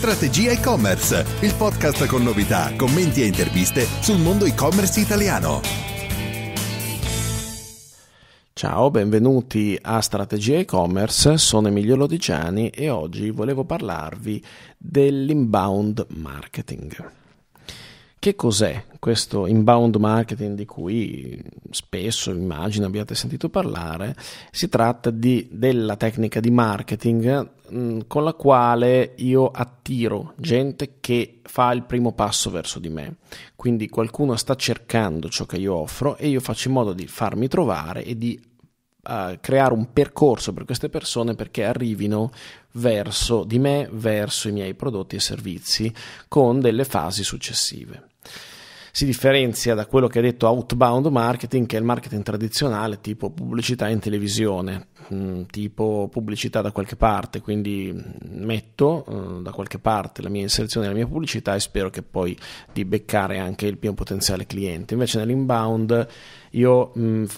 Strategia e-commerce, il podcast con novità, commenti e interviste sul mondo e-commerce italiano. Ciao, benvenuti a Strategia e-commerce, sono Emilio Lodigiani e oggi volevo parlarvi dell'inbound marketing. Che cos'è questo inbound marketing di cui spesso immagino abbiate sentito parlare? Si tratta di, della tecnica di marketing mh, mm, con la quale io attiro gente che fa il primo passo verso di me. Quindi qualcuno sta cercando ciò che io offro e io faccio in modo di farmi trovare e di eh, creare un percorso per queste persone perché arrivino verso di me, verso i miei prodotti e servizi con delle fasi successive. Si differenzia da quello che è detto outbound marketing, che è il marketing tradizionale, tipo pubblicità in televisione, mm, tipo pubblicità da qualche parte, quindi mm, metto mm, da qualche parte la mia inserzione, la mia pubblicità e spero che poi di beccare anche il mio potenziale cliente. Invece nell'inbound io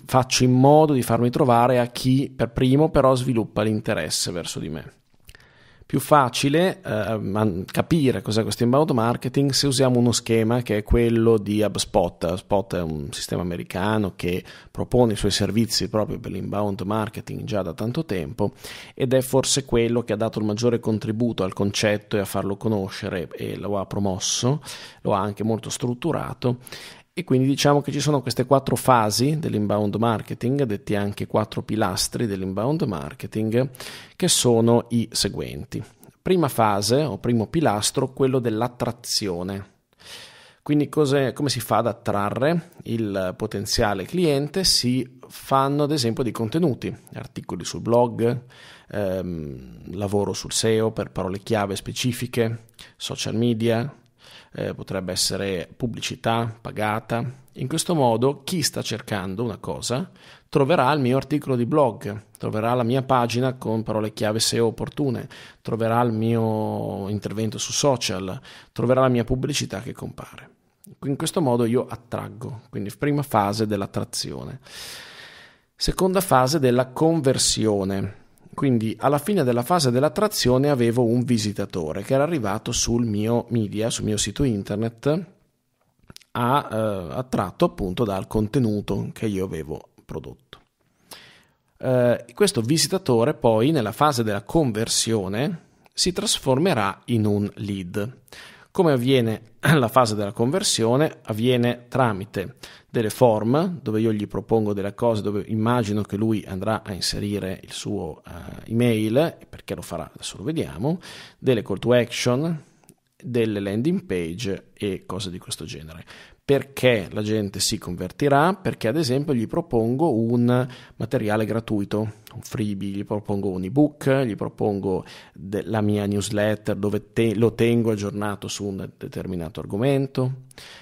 faccio in modo di farmi trovare a chi per primo però sviluppa l'interesse verso di me più facile eh, capire cos'è questo inbound marketing se usiamo uno schema che è quello di HubSpot. HubSpot è un sistema americano che propone i suoi servizi proprio per l'inbound marketing già da tanto tempo ed è forse quello che ha dato il maggiore contributo al concetto e a farlo conoscere e lo ha promosso, lo ha anche molto strutturato e quindi diciamo che ci sono queste quattro fasi dell'inbound marketing, detti anche quattro pilastri dell'inbound marketing, che sono i seguenti. Prima fase o primo pilastro, quello dell'attrazione. Quindi cose, come si fa ad attrarre il potenziale cliente? Si fanno ad esempio dei contenuti, articoli sul blog, ehm, lavoro sul SEO per parole chiave specifiche, social media, eh, potrebbe essere pubblicità pagata. In questo modo chi sta cercando una cosa troverà il mio articolo di blog, troverà la mia pagina con parole chiave SEO opportune, troverà il mio intervento su social, troverà la mia pubblicità che compare. In questo modo io attraggo, quindi prima fase dell'attrazione. Seconda fase della conversione. Quindi alla fine della fase dell'attrazione avevo un visitatore che era arrivato sul mio media, sul mio sito internet, a, eh, attratto appunto dal contenuto che io avevo prodotto. Eh, questo visitatore poi nella fase della conversione si trasformerà in un lead. Come avviene la fase della conversione? Avviene tramite delle form dove io gli propongo delle cose, dove immagino che lui andrà a inserire il suo uh, email, perché lo farà, adesso lo vediamo, delle call to action, delle landing page e cose di questo genere. Perché la gente si convertirà? Perché ad esempio gli propongo un materiale gratuito un freebie, gli propongo un ebook, gli propongo de- la mia newsletter dove te- lo tengo aggiornato su un determinato argomento,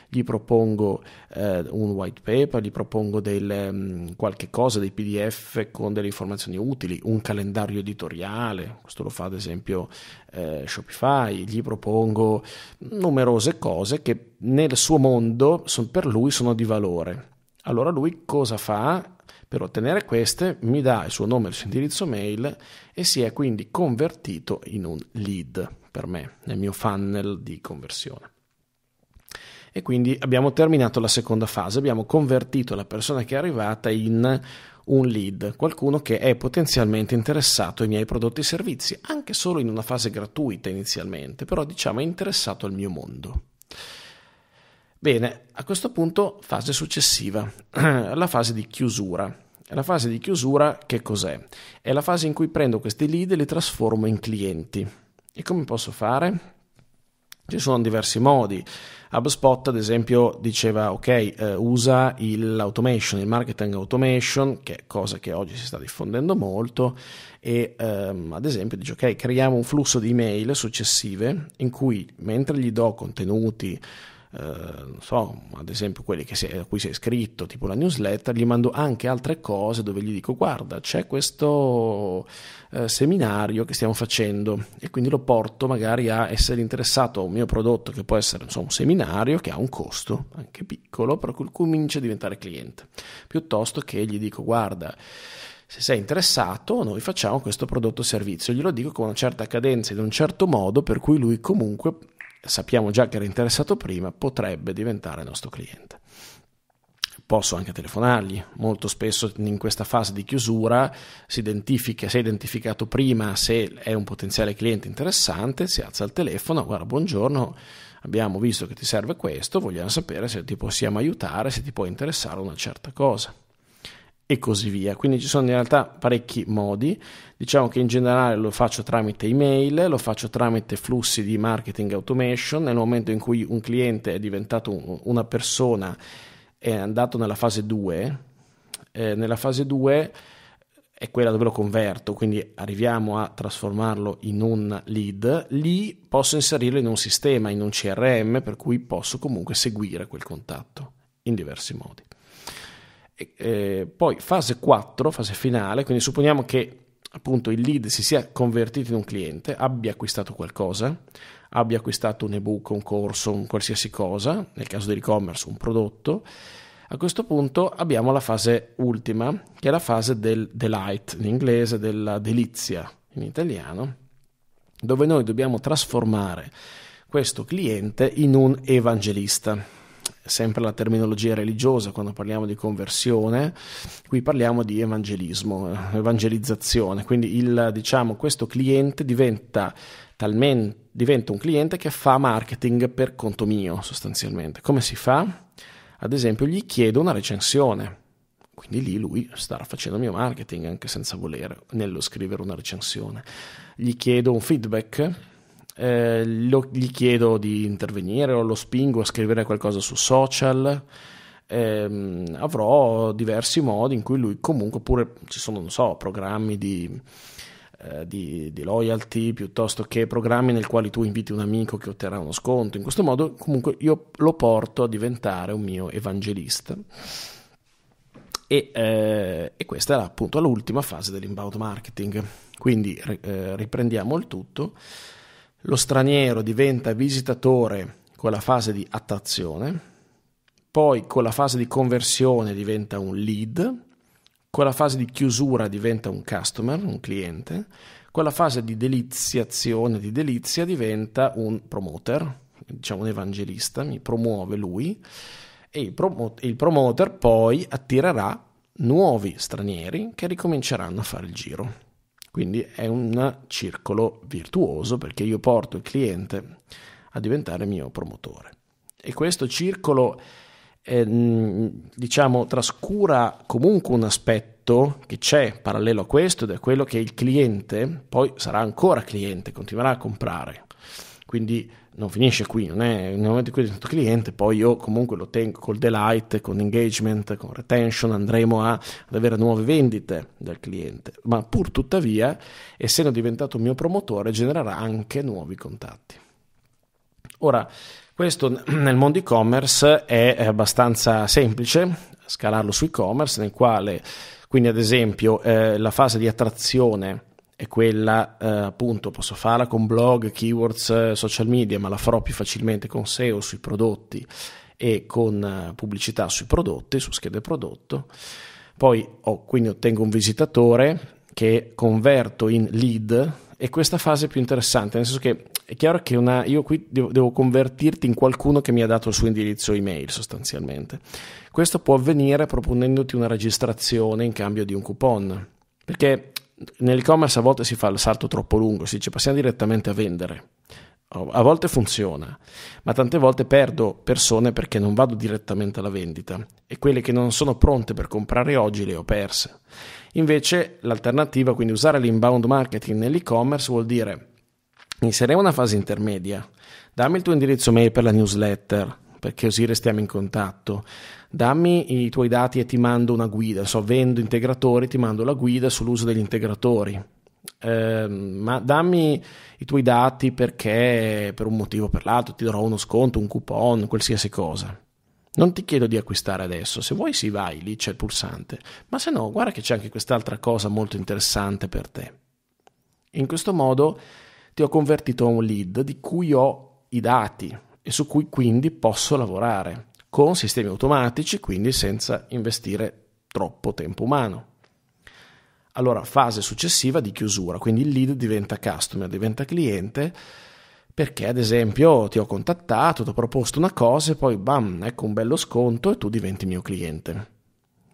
gli propongo eh, un white paper, gli propongo del, um, qualche cosa, dei PDF con delle informazioni utili, un calendario editoriale, questo lo fa ad esempio eh, Shopify, gli propongo numerose cose che nel suo mondo son, per lui sono di valore. Allora lui cosa fa? Per ottenere queste mi dà il suo nome e il suo indirizzo mail e si è quindi convertito in un lead per me, nel mio funnel di conversione. E quindi abbiamo terminato la seconda fase, abbiamo convertito la persona che è arrivata in un lead, qualcuno che è potenzialmente interessato ai miei prodotti e servizi, anche solo in una fase gratuita inizialmente, però diciamo è interessato al mio mondo. Bene, a questo punto fase successiva, la fase di chiusura. La fase di chiusura che cos'è? È la fase in cui prendo questi lead e li trasformo in clienti. E come posso fare? Ci sono diversi modi. HubSpot, ad esempio, diceva: Ok, eh, usa l'automation, il marketing automation, che è cosa che oggi si sta diffondendo molto. E ehm, ad esempio, dice: Ok, creiamo un flusso di email successive in cui mentre gli do contenuti eh, so, ad esempio quelli si, a cui sei iscritto, tipo la newsletter, gli mando anche altre cose dove gli dico guarda c'è questo eh, seminario che stiamo facendo e quindi lo porto magari a essere interessato a un mio prodotto che può essere insomma, un seminario che ha un costo anche piccolo però cui comincia a diventare cliente, piuttosto che gli dico guarda se sei interessato, noi facciamo questo prodotto o servizio. Glielo dico con una certa cadenza, in un certo modo, per cui lui comunque sappiamo già che era interessato prima, potrebbe diventare nostro cliente. Posso anche telefonargli, molto spesso in questa fase di chiusura si identifica, si è identificato prima se è un potenziale cliente interessante, si alza il telefono, guarda buongiorno, abbiamo visto che ti serve questo, vogliamo sapere se ti possiamo aiutare, se ti può interessare una certa cosa e così via. Quindi ci sono in realtà parecchi modi. Diciamo che in generale lo faccio tramite email, lo faccio tramite flussi di marketing automation. Nel momento in cui un cliente è diventato un, una persona, è andato nella fase 2, eh, nella fase 2 è quella dove lo converto, quindi arriviamo a trasformarlo in un lead, lì posso inserirlo in un sistema, in un CRM, per cui posso comunque seguire quel contatto in diversi modi. E eh, poi fase 4, fase finale, quindi supponiamo che appunto il lead si sia convertito in un cliente, abbia acquistato qualcosa, abbia acquistato un ebook, un corso, un qualsiasi cosa, nel caso dell'e-commerce un prodotto, a questo punto abbiamo la fase ultima, che è la fase del delight in inglese, della delizia in italiano, dove noi dobbiamo trasformare questo cliente in un evangelista sempre la terminologia religiosa quando parliamo di conversione, qui parliamo di evangelismo, evangelizzazione, quindi il, diciamo, questo cliente diventa talmente diventa un cliente che fa marketing per conto mio sostanzialmente. Come si fa? Ad esempio gli chiedo una recensione. Quindi lì lui starà facendo il mio marketing anche senza volere nello scrivere una recensione. Gli chiedo un feedback eh, lo, gli chiedo di intervenire o lo spingo a scrivere qualcosa su social. Ehm, avrò diversi modi in cui lui comunque pure ci sono, non so, programmi di, eh, di, di loyalty piuttosto che programmi nel quale tu inviti un amico che otterrà uno sconto. In questo modo comunque io lo porto a diventare un mio evangelista. E, eh, e, questa è appunto l'ultima fase dell'inbound marketing. Quindi eh, riprendiamo il tutto lo straniero diventa visitatore con la fase di attrazione, poi con la fase di conversione diventa un lead, con la fase di chiusura diventa un customer, un cliente, con la fase di deliziazione, di delizia diventa un promoter, diciamo un evangelista, mi promuove lui e il, promo- il promoter poi attirerà nuovi stranieri che ricominceranno a fare il giro. Quindi è un circolo virtuoso perché io porto il cliente a diventare mio promotore. E questo circolo, eh, diciamo, trascura comunque un aspetto che c'è parallelo a questo ed è quello che il cliente poi sarà ancora cliente, continuerà a comprare quindi non finisce qui, non è nel momento in cui è diventato cliente, poi io comunque lo tengo col delight, con engagement, con retention, andremo a, ad avere nuove vendite dal cliente, ma pur tuttavia, essendo diventato mio promotore, genererà anche nuovi contatti. Ora, questo nel mondo e-commerce è abbastanza semplice, scalarlo su e-commerce, nel quale quindi ad esempio eh, la fase di attrazione è quella eh, appunto posso farla con blog, keywords, eh, social media, ma la farò più facilmente con SEO sui prodotti e con eh, pubblicità sui prodotti, su schede prodotto. Poi ho, oh, quindi ottengo un visitatore che converto in lead e questa fase è più interessante, nel senso che è chiaro che una, io qui devo, devo convertirti in qualcuno che mi ha dato il suo indirizzo email sostanzialmente. Questo può avvenire proponendoti una registrazione in cambio di un coupon, perché nell'e-commerce a volte si fa il salto troppo lungo, si dice passiamo direttamente a vendere. A volte funziona, ma tante volte perdo persone perché non vado direttamente alla vendita e quelle che non sono pronte per comprare oggi le ho perse. Invece l'alternativa, quindi usare l'inbound marketing nell'e-commerce, vuol dire inseriamo una fase intermedia, dammi il tuo indirizzo mail per la newsletter, perché così restiamo in contatto. Dammi i tuoi dati e ti mando una guida, so vendo integratori, ti mando la guida sull'uso degli integratori. Eh, ma dammi i tuoi dati perché per un motivo o per l'altro ti darò uno sconto, un coupon, qualsiasi cosa. Non ti chiedo di acquistare adesso, se vuoi sì vai, lì c'è il pulsante, ma se no guarda che c'è anche quest'altra cosa molto interessante per te. In questo modo ti ho convertito a un lead di cui ho i dati, e su cui quindi posso lavorare con sistemi automatici, quindi senza investire troppo tempo umano. Allora, fase successiva di chiusura, quindi il lead diventa customer, diventa cliente, perché ad esempio ti ho contattato, ti ho proposto una cosa e poi bam, ecco un bello sconto e tu diventi mio cliente.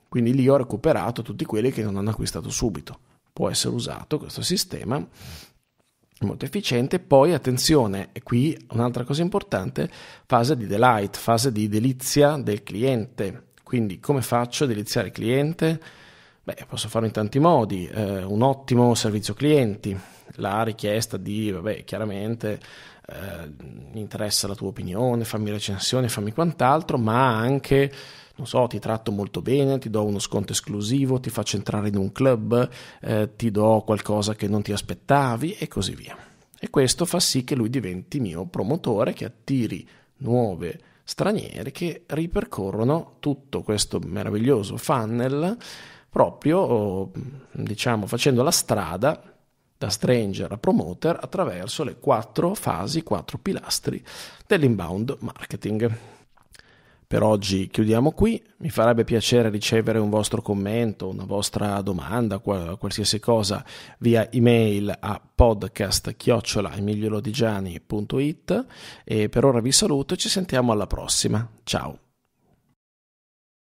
Quindi lì ho recuperato tutti quelli che non hanno acquistato subito. Può essere usato questo sistema molto efficiente. Poi attenzione, e qui un'altra cosa importante, fase di delight, fase di delizia del cliente. Quindi come faccio a deliziare il cliente? Beh, posso farlo in tanti modi, eh, un ottimo servizio clienti, la richiesta di, vabbè, chiaramente eh, mi interessa la tua opinione, fammi recensione, fammi quant'altro, ma anche non so, ti tratto molto bene, ti do uno sconto esclusivo, ti faccio entrare in un club, eh, ti do qualcosa che non ti aspettavi e così via. E questo fa sì che lui diventi mio promotore, che attiri nuove straniere che ripercorrono tutto questo meraviglioso funnel proprio, mm, diciamo, facendo la strada da stranger a promoter attraverso le quattro fasi, quattro pilastri dell'inbound marketing. Per oggi chiudiamo qui, mi farebbe piacere ricevere un vostro commento, una vostra domanda, qualsiasi cosa via email a podcast e per ora vi saluto e ci sentiamo alla prossima. Ciao!